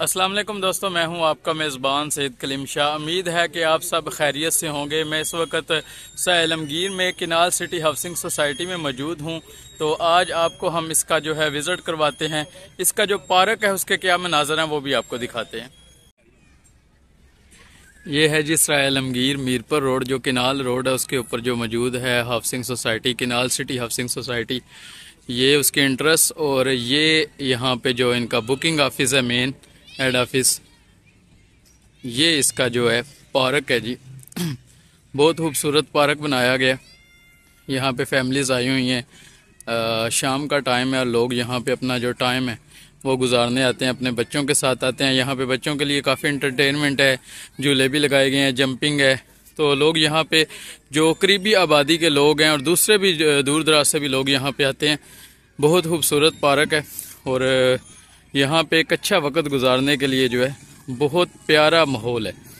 असलम दोस्तों मैं हूं आपका मेज़बान सैद कलीम शाह उम्मीद है कि आप सब खैरियत से होंगे मैं इस वक्त सलमगीर में किनाल सिटी हाउसिंग सोसाइटी में मौजूद हूं तो आज आपको हम इसका जो है विज़िट करवाते हैं इसका जो पार्क है उसके क्या मनाजर हैं वो भी आपको दिखाते हैं ये है जी सलमगीर मीरपुर रोड जो किनाल रोड है उसके ऊपर जो मौजूद है housing society canal city housing society ये उसके इंटरेस्ट और ये यहाँ पर जो इनका बुकिंग ऑफिस है मेन हेड ऑफिस ये इसका जो है पार्क है जी बहुत खूबसूरत पार्क बनाया गया यहाँ पे फैमिलीज आई हुई हैं शाम का टाइम है और लोग यहाँ पे अपना जो टाइम है वो गुजारने आते हैं अपने बच्चों के साथ आते हैं यहाँ पे बच्चों के लिए काफ़ी इंटरटेनमेंट है झूले भी लगाए गए हैं जंपिंग है तो लोग यहाँ पे जो करीबी आबादी के लोग हैं और दूसरे भी दूर दराज से भी लोग यहाँ पे आते हैं बहुत खूबसूरत पार्क है और यहाँ पे एक अच्छा वक्त गुजारने के लिए जो है बहुत प्यारा माहौल है